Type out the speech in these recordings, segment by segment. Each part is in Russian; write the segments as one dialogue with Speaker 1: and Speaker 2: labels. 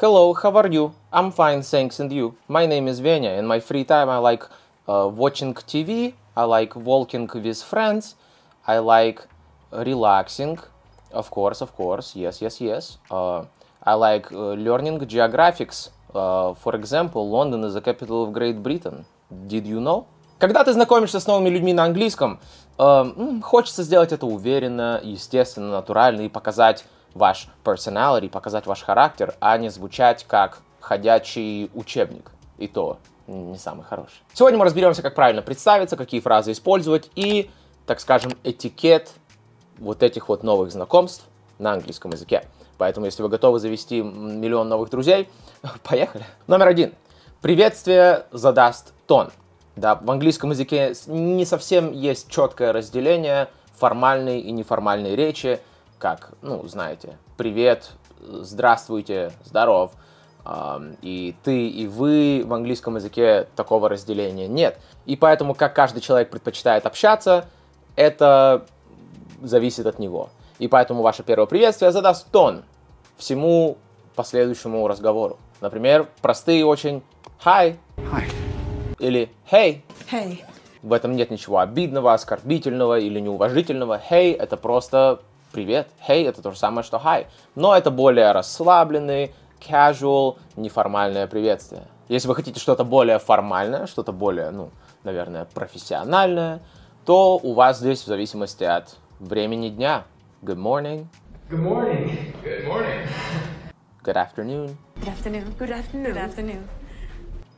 Speaker 1: Hello, how are you? I'm fine, thanks, and you? My name is Venya. In my free time, I like uh, watching TV, I like walking with friends, I like relaxing, of course, of course, yes, yes, yes. Uh, I like uh, learning geographics. Uh, for example, London is the capital of Great Britain. Did you know? Когда ты знакомишься с новыми людьми на английском, э, хочется сделать это уверенно, естественно, натурально и показать ваш personality, показать ваш характер, а не звучать как ходячий учебник. И то не самый хороший. Сегодня мы разберемся, как правильно представиться, какие фразы использовать и, так скажем, этикет вот этих вот новых знакомств на английском языке. Поэтому, если вы готовы завести миллион новых друзей, поехали. Номер один. Приветствие задаст тон. Да, в английском языке не совсем есть четкое разделение формальной и неформальной речи как, ну, знаете, привет, здравствуйте, здоров. И ты, и вы в английском языке такого разделения нет. И поэтому, как каждый человек предпочитает общаться, это зависит от него. И поэтому ваше первое приветствие задаст тон всему последующему разговору. Например, простые очень «hi» Hi. или «hey». hey. В этом нет ничего обидного, оскорбительного или неуважительного. «Hey» — это просто привет, hey, это то же самое, что hi. Но это более расслабленный, casual, неформальное приветствие. Если вы хотите что-то более формальное, что-то более, ну, наверное, профессиональное, то у вас здесь в зависимости от времени дня. Good morning. Good morning. Good morning. Good afternoon. Good afternoon. Good afternoon. Good afternoon.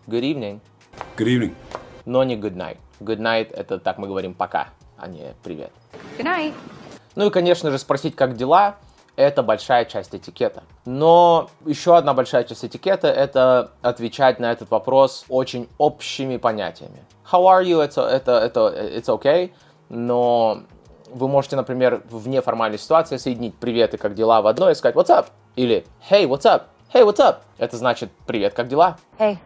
Speaker 1: Good evening. Good evening. Но не good night. Good night – это так мы говорим «пока», а не «привет». Good night. Ну и, конечно же, спросить, как дела, это большая часть этикета. Но еще одна большая часть этикета – это отвечать на этот вопрос очень общими понятиями. How are you? Это, это, это it's okay. Но вы можете, например, в неформальной ситуации соединить «Привет» и «Как дела» в одно и сказать «What's up?» или «Hey, what's up?» «Hey, what's up?» Это значит «Привет, как дела?» «Hey».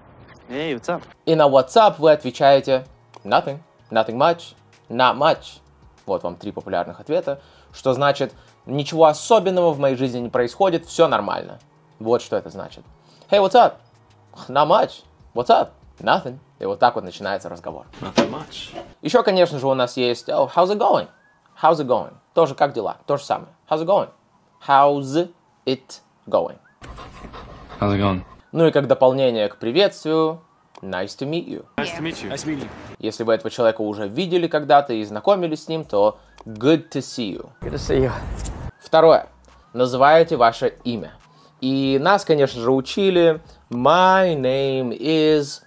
Speaker 1: «Hey, what's up?» И на What's up вы отвечаете «Nothing», «Nothing much», «Not much», вот вам три популярных ответа, что значит «Ничего особенного в моей жизни не происходит, все нормально». Вот что это значит. «Hey, what's up?» «Not much». «What's up?» «Nothing». И вот так вот начинается разговор. Nothing much. Еще, конечно же, у нас есть «Oh, how's it going?» «How's it going?» Тоже как дела, то же самое. «How's it going?» «How's it going?» «How's it going?» Ну и как дополнение к приветствию, Nice to meet you. Nice to meet you. Nice meeting. you. Если вы этого человека уже видели когда-то и знакомились с ним, то good to see you. Good to see you. Второе. Называете ваше имя. И нас, конечно же, учили my name is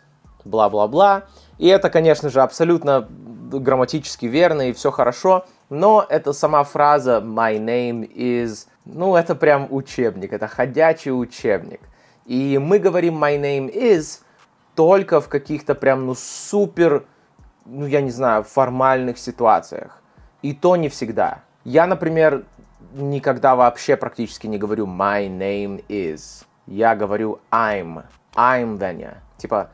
Speaker 1: бла-бла-бла. И это, конечно же, абсолютно грамматически верно и все хорошо, но это сама фраза my name is, ну это прям учебник, это ходячий учебник. И мы говорим my name is – только в каких-то прям, ну, супер, ну, я не знаю, формальных ситуациях. И то не всегда. Я, например, никогда вообще практически не говорю «my name is». Я говорю «I'm». «I'm Venya». Типа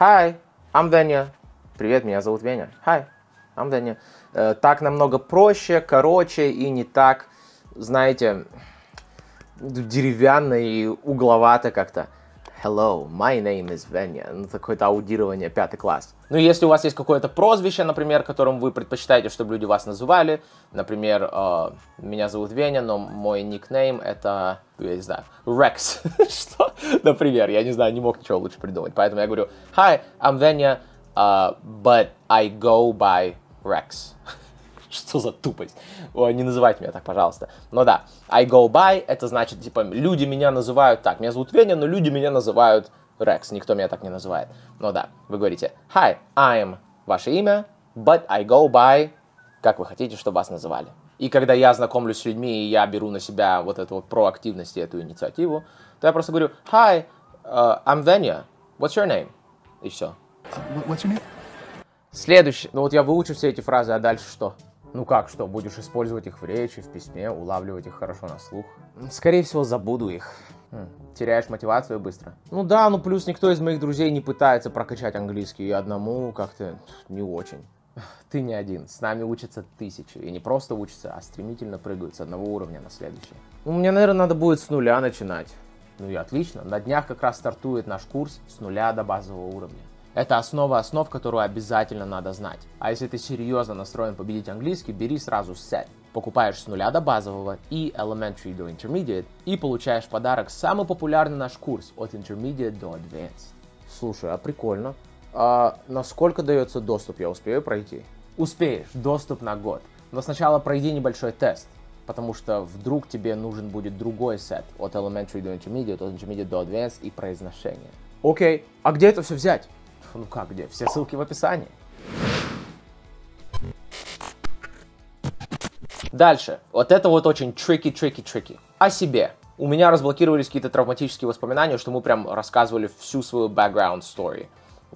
Speaker 1: «Hi, I'm Venya». «Привет, меня зовут Веня». «Hi, I'm Venya». Э, так намного проще, короче и не так, знаете, деревянно и угловато как-то. Hello, my name is Venya. Ну, какое то аудирование, пятый класс. Ну, если у вас есть какое-то прозвище, например, которым вы предпочитаете, чтобы люди вас называли, например, э, меня зовут Веня, но мой никнейм это, я не знаю, Rex. Что? Например, я не знаю, не мог ничего лучше придумать. Поэтому я говорю, hi, I'm Venya, uh, but I go by Rex. что за тупость? Ой, не называйте меня так, пожалуйста. Но да, I go by, это значит, типа, люди меня называют так. Меня зовут Веня, но люди меня называют Рекс. Никто меня так не называет. Но да, вы говорите, hi, I'm ваше имя, but I go by, как вы хотите, чтобы вас называли. И когда я знакомлюсь с людьми, и я беру на себя вот эту вот проактивность и эту инициативу, то я просто говорю, hi, uh, I'm Venya, what's your name? И все. What's your name? Следующий. Ну вот я выучу все эти фразы, а дальше что? Ну как что, будешь использовать их в речи, в письме, улавливать их хорошо на слух? Скорее всего, забуду их. Хм, теряешь мотивацию быстро. Ну да, ну плюс никто из моих друзей не пытается прокачать английский, и одному как-то не очень. Ты не один, с нами учатся тысячи, и не просто учатся, а стремительно прыгают с одного уровня на следующий. Ну, мне, наверное, надо будет с нуля начинать. Ну и отлично, на днях как раз стартует наш курс с нуля до базового уровня. Это основа основ, которую обязательно надо знать. А если ты серьезно настроен победить английский, бери сразу сет. Покупаешь с нуля до базового и elementary до intermediate и получаешь в подарок самый популярный наш курс от intermediate до advanced. Слушай, а прикольно. А насколько дается доступ, я успею пройти? Успеешь, доступ на год. Но сначала пройди небольшой тест, потому что вдруг тебе нужен будет другой сет от elementary до intermediate, от intermediate до advanced и произношение. Окей, а где это все взять? Ну как где? Все ссылки в описании. Дальше. Вот это вот очень tricky, tricky, tricky. О себе. У меня разблокировались какие-то травматические воспоминания, что мы прям рассказывали всю свою background story.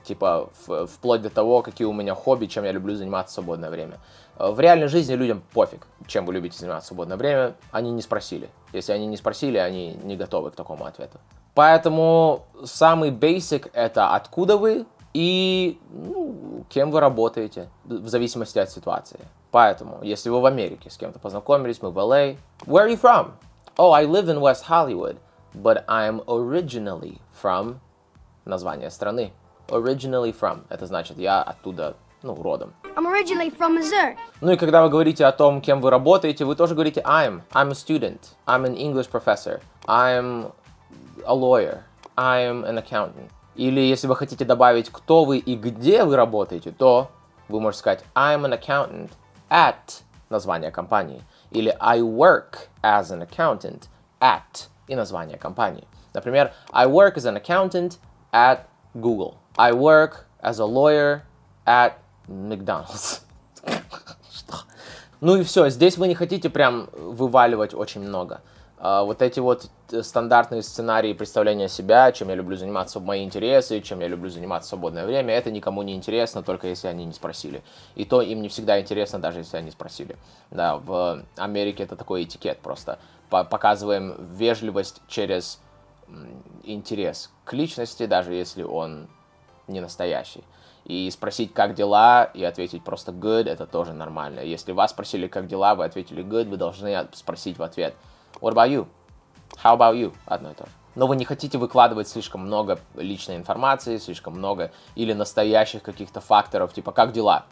Speaker 1: Типа, в, вплоть до того, какие у меня хобби, чем я люблю заниматься в свободное время. Э, в реальной жизни людям пофиг, чем вы любите заниматься в свободное время, они не спросили. Если они не спросили, они не готовы к такому ответу. Поэтому самый basic это откуда вы, и ну, кем вы работаете, в зависимости от ситуации. Поэтому, если вы в Америке с кем-то познакомились, мы в LA. А. Where are you from? Oh, I live in West Hollywood, but I'm originally from... Название страны. Originally from. Это значит, я оттуда, ну, родом. I'm originally from Missouri. Ну и когда вы говорите о том, кем вы работаете, вы тоже говорите I'm. I'm a student. I'm an English professor. I'm a lawyer. I'm an accountant. Или если вы хотите добавить, кто вы и где вы работаете, то вы можете сказать I'm an accountant at название компании. Или I work as an accountant at и название компании. Например, I work as an accountant at Google. I work as a lawyer at McDonald's. Ну и все, здесь вы не хотите прям вываливать очень много. А, вот эти вот э, стандартные сценарии представления себя, чем я люблю заниматься в мои интересы, чем я люблю заниматься в свободное время, это никому не интересно, только если они не спросили. И то им не всегда интересно, даже если они спросили. Да, в Америке это такой этикет просто. Показываем вежливость через интерес к личности, даже если он не настоящий. И спросить, как дела, и ответить просто good, это тоже нормально. Если вас спросили, как дела, вы ответили good, вы должны спросить в ответ – What about you? How about you? Одно и то же. Но вы не хотите выкладывать слишком много личной информации, слишком много или настоящих каких-то факторов, типа как дела?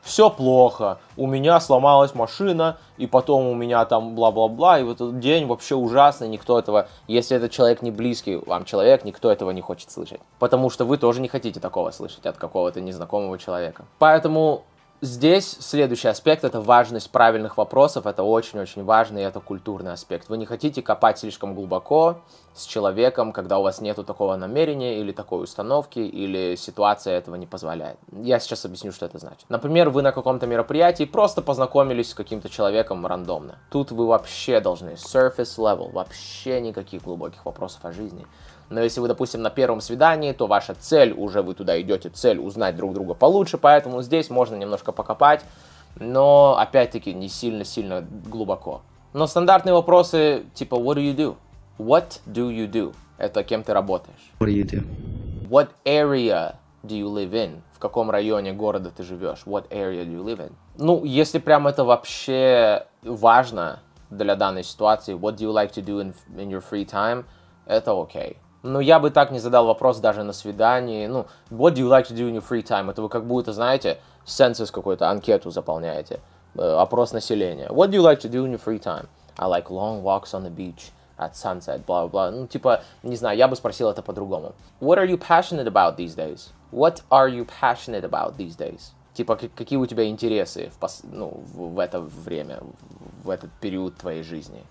Speaker 1: Все плохо, у меня сломалась машина, и потом у меня там бла-бла-бла, и вот этот день вообще ужасный, никто этого, если этот человек не близкий вам человек, никто этого не хочет слышать. Потому что вы тоже не хотите такого слышать от какого-то незнакомого человека. Поэтому Здесь следующий аспект – это важность правильных вопросов. Это очень-очень важно, и это культурный аспект. Вы не хотите копать слишком глубоко с человеком, когда у вас нету такого намерения или такой установки, или ситуация этого не позволяет. Я сейчас объясню, что это значит. Например, вы на каком-то мероприятии просто познакомились с каким-то человеком рандомно. Тут вы вообще должны surface level, вообще никаких глубоких вопросов о жизни. Но если вы, допустим, на первом свидании, то ваша цель, уже вы туда идете, цель узнать друг друга получше, поэтому здесь можно немножко покопать, но опять-таки не сильно-сильно глубоко. Но стандартные вопросы типа «What do you do?» «What do you do?» Это кем ты работаешь. What do you do? What area do you live in? В каком районе города ты живешь? What area do you live in? Ну, если прям это вообще важно для данной ситуации, what do you like to do in, in your free time, это окей. Okay. Но ну, я бы так не задал вопрос даже на свидании. Ну, what do you like to do in your free time? Это вы как будто, знаете, сенсус какую то анкету заполняете, э, опрос населения. What do you like to do in your free time? I like long walks on the beach at sunset, бла-бла. Ну, типа, не знаю, я бы спросил это по-другому. What are you passionate about these days? What are you passionate about these days? Типа, какие у тебя интересы в, пос... ну, в это время, в этот период твоей жизни?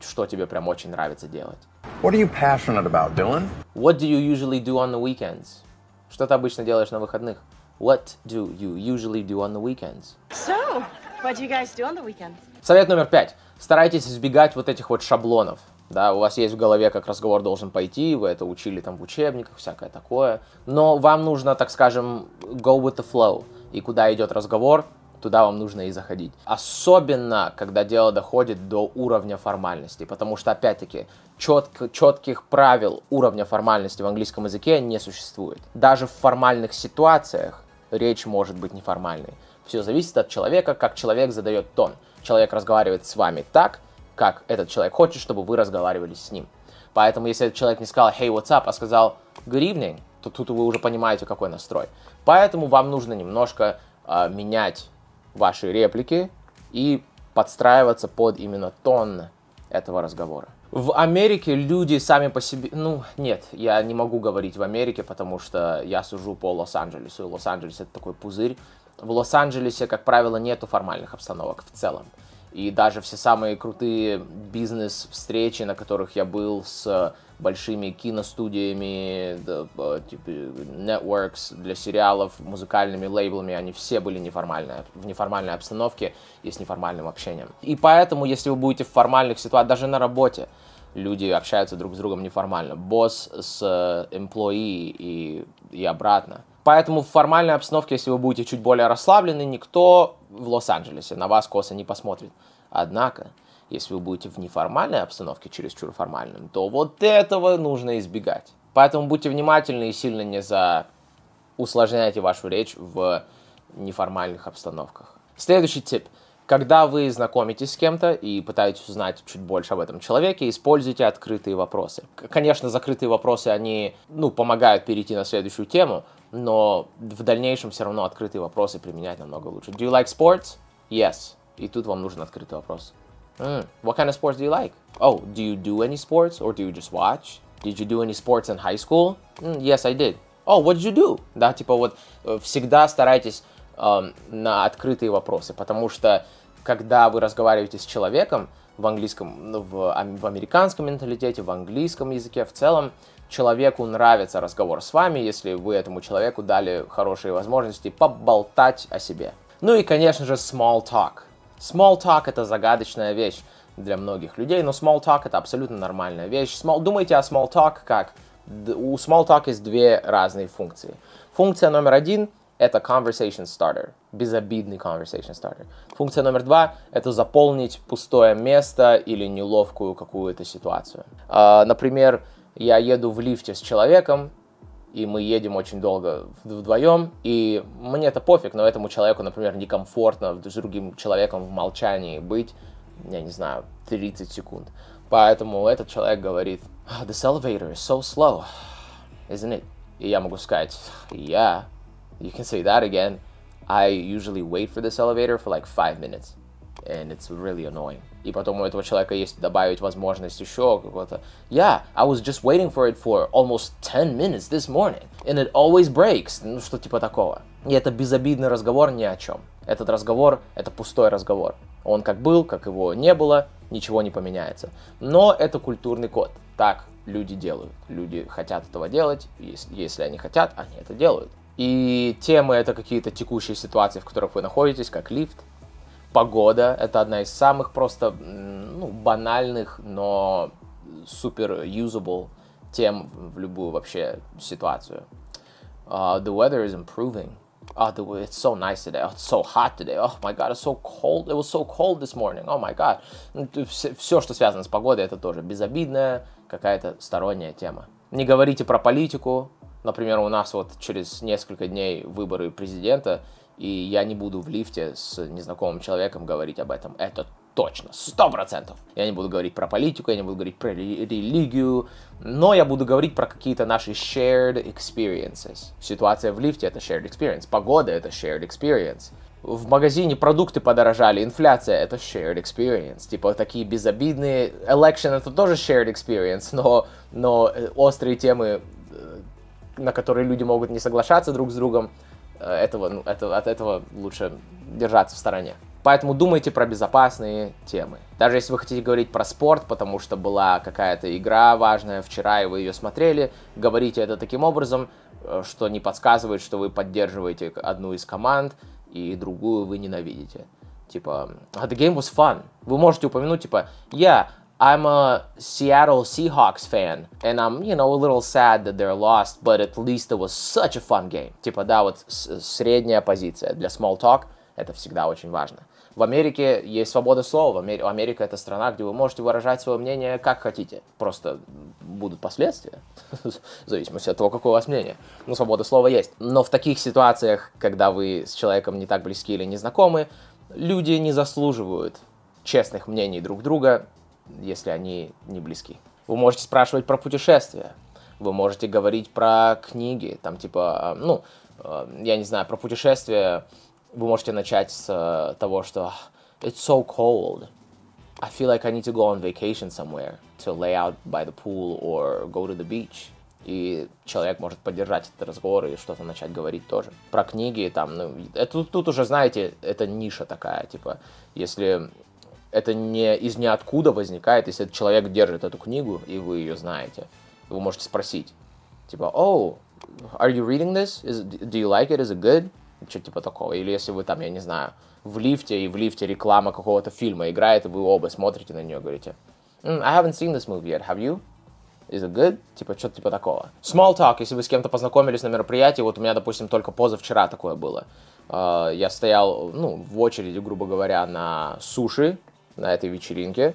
Speaker 1: Что тебе прям очень нравится делать? What are you passionate about, Dylan? What do you usually do on the weekends? Что ты обычно делаешь на выходных? What do you usually do on the weekends? So, what do you guys do on the weekends? Совет номер пять. Старайтесь избегать вот этих вот шаблонов. Да, у вас есть в голове, как разговор должен пойти, вы это учили там в учебниках, всякое такое. Но вам нужно, так скажем, go with the flow. И куда идет разговор, туда вам нужно и заходить. Особенно, когда дело доходит до уровня формальности, потому что, опять-таки, четко, четких правил уровня формальности в английском языке не существует. Даже в формальных ситуациях речь может быть неформальной. Все зависит от человека, как человек задает тон. Человек разговаривает с вами так, как этот человек хочет, чтобы вы разговаривали с ним. Поэтому, если этот человек не сказал «Hey, what's up?», а сказал «Good evening», то тут вы уже понимаете, какой настрой. Поэтому вам нужно немножко э, менять ваши реплики и подстраиваться под именно тон этого разговора. В Америке люди сами по себе... Ну, нет, я не могу говорить в Америке, потому что я сужу по Лос-Анджелесу, и Лос-Анджелес это такой пузырь. В Лос-Анджелесе, как правило, нету формальных обстановок в целом. И даже все самые крутые бизнес-встречи, на которых я был с большими киностудиями, типа, networks для сериалов, музыкальными лейблами, они все были неформальные, в неформальной обстановке и с неформальным общением. И поэтому, если вы будете в формальных ситуациях, даже на работе, люди общаются друг с другом неформально. Босс с э, employee и, и обратно. Поэтому в формальной обстановке, если вы будете чуть более расслаблены, никто в Лос-Анджелесе на вас косо не посмотрит. Однако, если вы будете в неформальной обстановке, чересчур формальным, то вот этого нужно избегать. Поэтому будьте внимательны и сильно не за усложняйте вашу речь в неформальных обстановках. Следующий тип. Когда вы знакомитесь с кем-то и пытаетесь узнать чуть больше об этом человеке, используйте открытые вопросы. Конечно, закрытые вопросы, они, ну, помогают перейти на следующую тему, но в дальнейшем все равно открытые вопросы применять намного лучше. Do you like sports? Yes. И тут вам нужен открытый вопрос. Mm. What kind of sports do you like? Oh, do you do any sports or do you just watch? Did you do any sports in high school? Mm, yes, I did. Oh, what did you do? Да, типа вот э, всегда старайтесь э, на открытые вопросы, потому что когда вы разговариваете с человеком в английском, ну, в, а, в американском менталитете, в английском языке в целом, человеку нравится разговор с вами, если вы этому человеку дали хорошие возможности поболтать о себе. Ну и, конечно же, small talk – Small talk это загадочная вещь для многих людей, но small talk это абсолютно нормальная вещь. Small... Думайте о small talk как у small talk есть две разные функции. Функция номер один это conversation starter, безобидный conversation starter. Функция номер два — это заполнить пустое место или неловкую какую-то ситуацию. А, например, я еду в лифте с человеком, и мы едем очень долго вдвоем, и мне это пофиг, но этому человеку, например, некомфортно с другим человеком в молчании быть, я не знаю, 30 секунд. Поэтому этот человек говорит, this elevator is so slow, isn't it? И я могу сказать, yeah, you can say that again. I usually wait for this elevator for like five minutes, and it's really annoying и потом у этого человека есть добавить возможность еще какого-то. Yeah, I was just waiting for it for almost 10 minutes this morning, and it always breaks. Ну, что типа такого. И это безобидный разговор ни о чем. Этот разговор — это пустой разговор. Он как был, как его не было, ничего не поменяется. Но это культурный код. Так люди делают. Люди хотят этого делать. Если, если они хотят, они это делают. И темы это какие-то текущие ситуации, в которых вы находитесь, как лифт, Погода — это одна из самых просто ну, банальных, но супер usable тем в любую вообще ситуацию. Uh, the weather is improving. Oh, the, it's so nice today. Oh, it's so hot today. Oh my god, it's so cold. It was so cold this morning. Oh my god. Все, ну, все что связано с погодой, это тоже безобидная какая-то сторонняя тема. Не говорите про политику. Например, у нас вот через несколько дней выборы президента, и я не буду в лифте с незнакомым человеком говорить об этом. Это точно, сто процентов. Я не буду говорить про политику, я не буду говорить про религию, но я буду говорить про какие-то наши shared experiences. Ситуация в лифте — это shared experience, погода — это shared experience. В магазине продукты подорожали, инфляция — это shared experience. Типа такие безобидные... Election — это тоже shared experience, но, но э, острые темы, э, на которые люди могут не соглашаться друг с другом — Э, этого, ну, это, от этого лучше держаться в стороне. Поэтому думайте про безопасные темы. Даже если вы хотите говорить про спорт, потому что была какая-то игра важная вчера, и вы ее смотрели, говорите это таким образом, э, что не подсказывает, что вы поддерживаете одну из команд, и другую вы ненавидите. Типа, «А, the game was fun. Вы можете упомянуть, типа, я yeah, I'm a Seattle Seahawks fan, and I'm, you know, a little sad that they're lost, but at least it was such a fun game. Типа, да, вот э, средняя позиция для small talk, это всегда очень важно. В Америке есть свобода слова. Амер... Америка это страна, где вы можете выражать свое мнение как хотите. Просто будут последствия, в зависимости от того, какое у вас мнение. Но свобода слова есть. Но в таких ситуациях, когда вы с человеком не так близки или не знакомы, люди не заслуживают честных мнений друг друга если они не близки. Вы можете спрашивать про путешествия, вы можете говорить про книги, там типа, э, ну, э, я не знаю, про путешествия вы можете начать с э, того, что it's so cold, I feel like I need to go on vacation somewhere to lay out by the pool or go to the beach. И человек может поддержать этот разговор и что-то начать говорить тоже. Про книги там, ну, это, тут уже, знаете, это ниша такая, типа, если это не из ниоткуда возникает, если этот человек держит эту книгу, и вы ее знаете. Вы можете спросить, типа, «Oh, are you reading this? Is, do you like it? Is it good?» Что типа такого. Или если вы там, я не знаю, в лифте, и в лифте реклама какого-то фильма играет, и вы оба смотрите на нее и говорите, mm, «I haven't seen this movie yet, have you?» Is it good? Типа, что-то типа такого. Small talk, если вы с кем-то познакомились на мероприятии, вот у меня, допустим, только позавчера такое было. Uh, я стоял, ну, в очереди, грубо говоря, на суши, на этой вечеринке,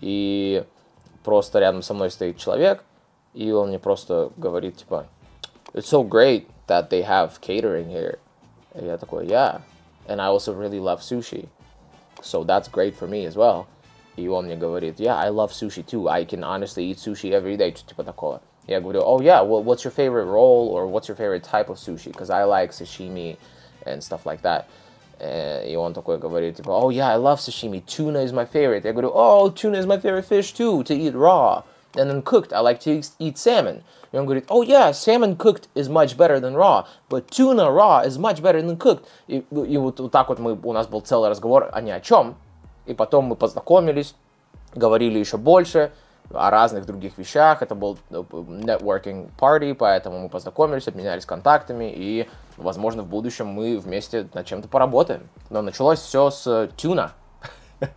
Speaker 1: и просто рядом со мной стоит человек, и он мне просто говорит, типа, it's so great that they have catering here. И я такой, yeah, and I also really love sushi, so that's great for me as well. И он мне говорит, yeah, I love sushi too, I can honestly eat sushi every day, типа такого. Я говорю, oh yeah, well, what's your favorite roll or what's your favorite type of sushi? Because I like sashimi and stuff like that и он такой говорит, типа, oh yeah, I love sashimi, tuna is my favorite. Я говорю, oh, tuna is my favorite fish too, to eat raw. And then cooked, I like to eat salmon. И он говорит, oh yeah, salmon cooked is much better than raw, but tuna raw is much better than cooked. И, и вот, вот так вот мы, у нас был целый разговор, а ни о чем. И потом мы познакомились, говорили еще больше, о разных других вещах. Это был э, networking party, поэтому мы познакомились, обменялись контактами, и, возможно, в будущем мы вместе над чем-то поработаем. Но началось все с тюна.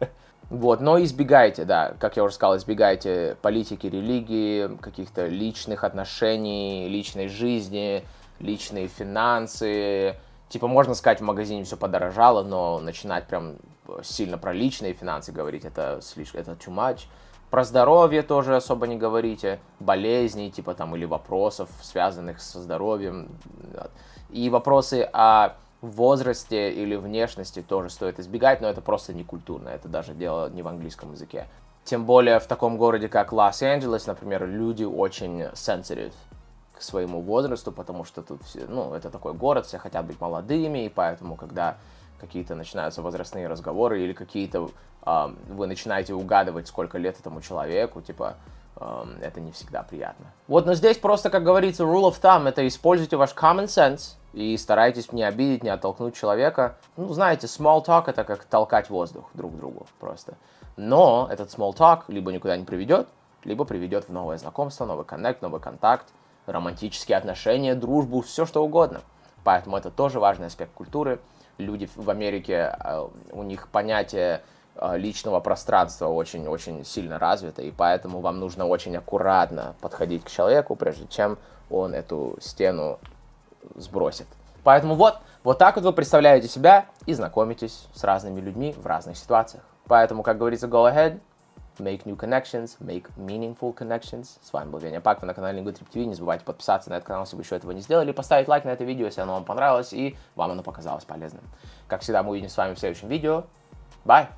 Speaker 1: Вот, но избегайте, да, как я уже сказал, избегайте политики, религии, каких-то личных отношений, личной жизни, личные финансы. Типа, можно сказать, в магазине все подорожало, но начинать прям сильно про личные финансы говорить, это слишком, это too much. Про здоровье тоже особо не говорите, болезней, типа там, или вопросов, связанных со здоровьем. И вопросы о возрасте или внешности тоже стоит избегать, но это просто не культурно, это даже дело не в английском языке. Тем более в таком городе, как Лос-Анджелес, например, люди очень sensitive к своему возрасту, потому что тут, ну, это такой город, все хотят быть молодыми, и поэтому, когда какие-то начинаются возрастные разговоры или какие-то э, вы начинаете угадывать, сколько лет этому человеку, типа это не всегда приятно. Вот, но здесь просто, как говорится, rule of thumb это используйте ваш common sense и старайтесь не обидеть, не оттолкнуть человека. Ну, знаете, small talk это как толкать воздух друг другу просто. Но этот small talk либо никуда не приведет, либо приведет в новое знакомство, новый коннект, новый контакт, романтические отношения, дружбу, все что угодно. Поэтому это тоже важный аспект культуры. Люди в Америке, э, у них понятие э, личного пространства очень-очень сильно развито, и поэтому вам нужно очень аккуратно подходить к человеку, прежде чем он эту стену сбросит. Поэтому вот, вот так вот вы представляете себя и знакомитесь с разными людьми в разных ситуациях. Поэтому, как говорится, go ahead, make new connections, make meaningful connections. С вами был Веня Пак, вы на канале Good Trip TV. Не забывайте подписаться на этот канал, если вы еще этого не сделали, поставить лайк на это видео, если оно вам понравилось и вам оно показалось полезным. Как всегда, мы увидимся с вами в следующем видео. Bye!